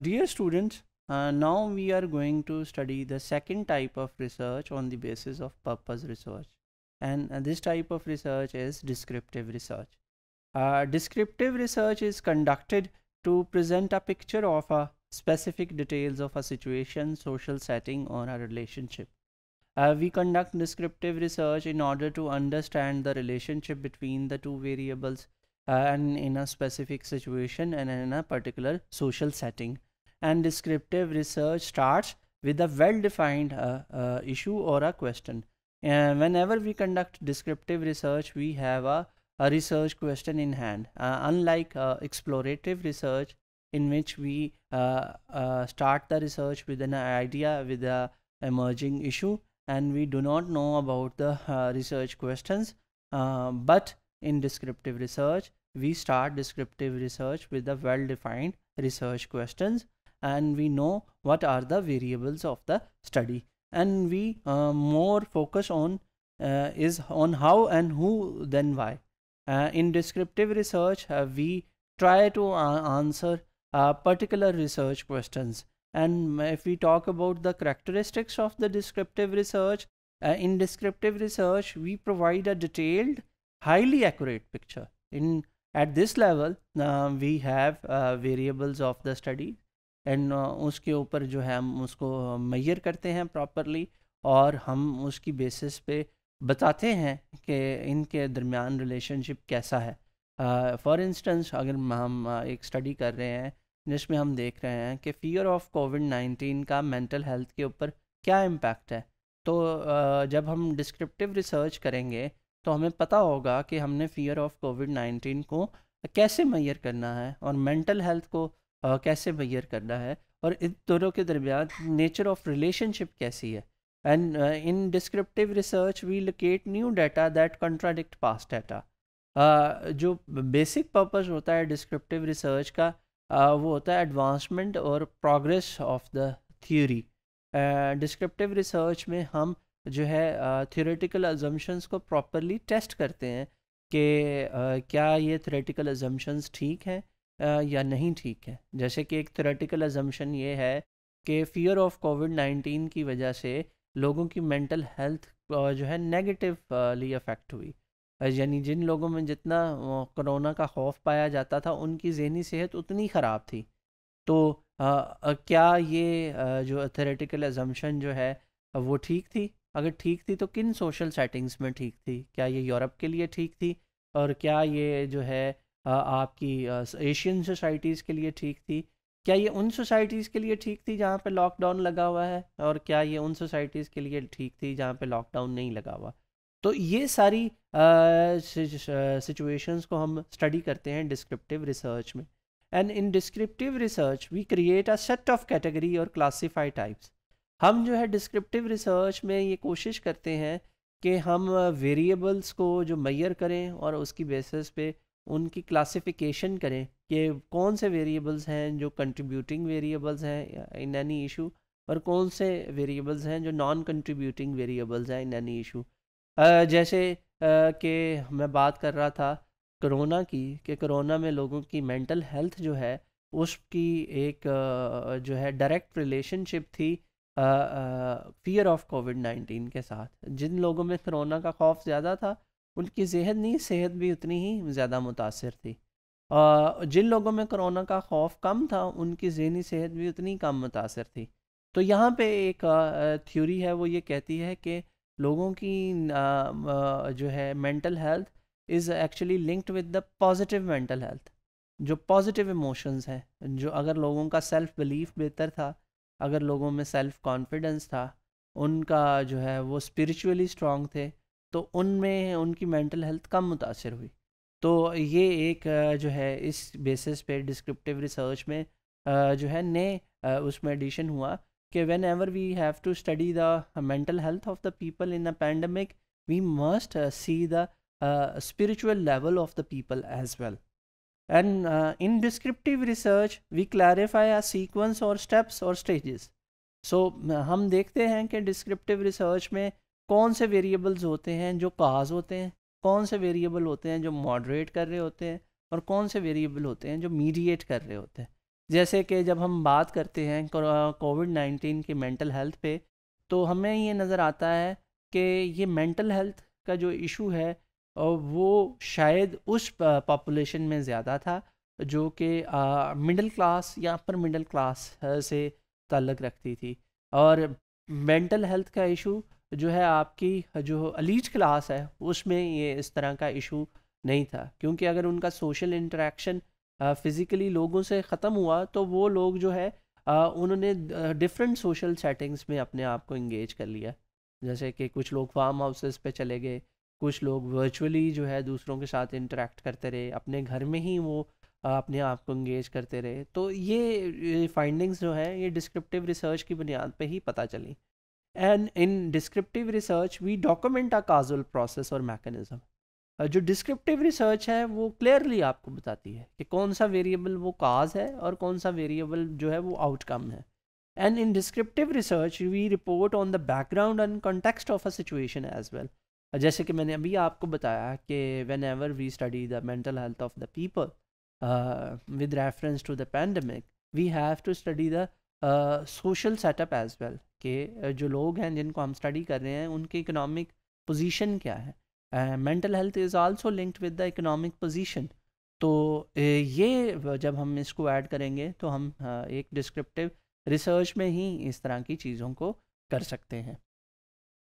Dear students, uh, now we are going to study the second type of research on the basis of purpose research. And uh, this type of research is descriptive research. Uh, descriptive research is conducted to present a picture of a specific details of a situation, social setting or a relationship. Uh, we conduct descriptive research in order to understand the relationship between the two variables uh, and in a specific situation and in a particular social setting and descriptive research starts with a well-defined uh, uh, issue or a question. whenever we conduct descriptive research, we have a, a research question in hand. Uh, unlike uh, explorative research, in which we uh, uh, start the research with an idea, with a emerging issue, and we do not know about the research questions. but in descriptive research, we start descriptive research with the well-defined research questions and we know what are the variables of the study and we uh, more focus on uh, is on how and who then why uh, in descriptive research uh, we try to uh, answer uh, particular research questions and if we talk about the characteristics of the descriptive research in descriptive research we provide a detailed highly accurate picture in at this level we have variables of the study and uh, उसके ऊपर जो है हम उसको मैयर uh, करते हैं properly और हम उसकी बेसिस पे बताते हैं कि इनके दरमियान रिलेशनशिप कैसा है फॉर uh, इंस्टेंस अगर हम uh, एक स्टडी कर रहे हैं जिसमें हम देख रहे हैं कि फियर ऑफ कोविड नाइन्टीन का मेंटल हेल्थ के ऊपर क्या इम्पैक्ट है तो uh, जब हम डिस्क्रिप्टिव रिसर्च करेंगे तो हमें पता होगा कि हमने फियर ऑफ कोविड नाइन्टीन को कैसे मैयर करना है और मेंटल हेल्थ को कैसे मैयर करना है और इन दोनों के दरमियान नेचर ऑफ रिलेशनशिप कैसी है and in descriptive research we locate new data that contradict past data जो बेसिक पर्पस होता है डिस्क्रिप्टिव रिसर्च का uh, वो होता है एडवांसमेंट और progress of the theory descriptive research में हम जो है थियोरेटिकल uh, एजम्पन्स को प्रॉपरली टेस्ट करते हैं कि uh, क्या ये थियोरेटिकल एजम्पन्स ठीक हैं या नहीं ठीक है जैसे कि एक थेरेटिकल एजम्पन ये है कि फियर ऑफ कोविड नाइन्टीन की वजह से लोगों की मेंटल हेल्थ जो है नेगेटिवली अफेक्ट हुई यानी जिन लोगों में जितना कोरोना का खौफ पाया जाता था उनकी जहनी सेहत उतनी ख़राब थी तो आ, क्या ये आ, जो थेरेटिकल एजम्पन जो है वो ठीक थी अगर ठीक थी तो किन सोशल सेटिंग्स में ठीक थी क्या ये यूरोप के लिए ठीक थी और क्या ये जो है आपकी एशियन सोसाइटीज़ के लिए ठीक थी क्या ये उन सोसाइटीज़ के लिए ठीक थी जहाँ पे लॉकडाउन लगा हुआ है और क्या ये उन सोसाइटीज़ के लिए ठीक थी जहाँ पे लॉकडाउन नहीं लगा हुआ तो ये सारी सिचुएशंस को हम स्टडी करते हैं डिस्क्रिप्टिव रिसर्च में and in descriptive research we create a set of category और क्लासीफाई टाइप्स हम जो है डिस्क्रिप्टिव रिसर्च में ये कोशिश करते हैं कि हम वेरिएबल्स को जो मैयर करें और उसकी बेसिस पे उनकी क्लासिफिकेशन करें कि कौन से वेरिएबल्स हैं जो कंट्रीब्यूटिंग वेरिएबल्स हैं इन एनी इशू और कौन से वेरिएबल्स हैं जो नॉन कंट्रीब्यूटिंग वेरिएबल्स हैं इन एनी इशू जैसे कि मैं बात कर रहा था कोरोना की कि कोरोना में लोगों की मेंटल हेल्थ जो है उसकी एक जो है डायरेक्ट रिलेशनशिप थी फियर ऑफ कोविड नाइन्टीन के साथ जिन लोगों में कोरोना का खौफ ज़्यादा था उनकी जहनी सेहत भी उतनी ही ज़्यादा मुतासर थी जिन लोगों में कोरोना का खौफ कम था उनकी जहनी सेहत भी उतनी कम मुतासर थी तो यहाँ पे एक थ्योरी है वो ये कहती है कि लोगों की जो है mental health is actually linked with the positive mental health जो पॉजिटिव इमोशंस हैं जो अगर लोगों का सेल्फ बिलीफ बेहतर था अगर लोगों में सेल्फ कॉन्फिडेंस था उनका जो है वो स्पिरिचुअली स्ट्रांग थे तो उनमें उनकी मेंटल हेल्थ कम मुतासर हुई तो ये एक जो है इस बेसिस पे डिस्क्रिप्टिव रिसर्च में जो है नए उसमें एडिशन हुआ कि whenever we have to study the mental health of the people in a pandemic we must see the spiritual level of the people as well and in descriptive research we clarify ah a और steps और stage so हम देखते हैं कि descriptive research में कौन से variables होते हैं जो काज होते हैं कौन से वेरिएबल होते हैं जो मॉडरेट कर रहे होते हैं और कौन से वेरिएबल होते हैं जो मीडिएट कर रहे होते हैं जैसे कि जब हम बात करते हैं कोविड नाइन्टीन की मेंटल हेल्थ पे तो हमें ये नज़र आता है कि ये मेंटल हेल्थ का जो इशू है वो शायद उस पॉपुलेशन में ज़्यादा था जो कि मिडिल क्लास या अपर मिडिल क्लास से ताल्लक़ रखती थी और मेंटल हेल्थ का इशू जो है आपकी जो अलीज क्लास है उसमें ये इस तरह का इशू नहीं था क्योंकि अगर उनका सोशल इंटरेक्शन फ़िज़िकली लोगों से ख़त्म हुआ तो वो लोग जो है उन्होंने डिफरेंट सोशल सेटिंग्स में अपने आप को इंगेज कर लिया जैसे कि कुछ लोग फार्म हाउसेस पे चले गए कुछ लोग वर्चुअली जो है दूसरों के साथ इंटरेक्ट करते रहे अपने घर में ही वो अपने आप को इंगेज करते रहे तो ये फाइंडिंग्स जो हैं ये डिस्क्रिप्टिव रिसर्च की बुनियाद पे ही पता चली and in descriptive research we document a causal process और मैकेनिज्म जो डिस्क्रिप्टिव रिसर्च है वो क्लियरली आपको बताती है कि कौन सा वेरिएबल वो काज है और कौन सा वेरिएबल जो है वो आउटकम है and in descriptive research we report on the background and context of a situation as well जैसे कि मैंने अभी आपको बताया कि whenever we study the mental health of the people with reference to the pandemic we have to study the social setup as well के जो लोग हैं जिनको हम स्टडी कर रहे हैं उनके इकोनॉमिक पोजीशन क्या है mental health is also linked with the economic position तो ये जब हम इसको ऐड करेंगे तो हम एक डिस्क्रिप्टिव रिसर्च में ही इस तरह की चीज़ों को कर सकते हैं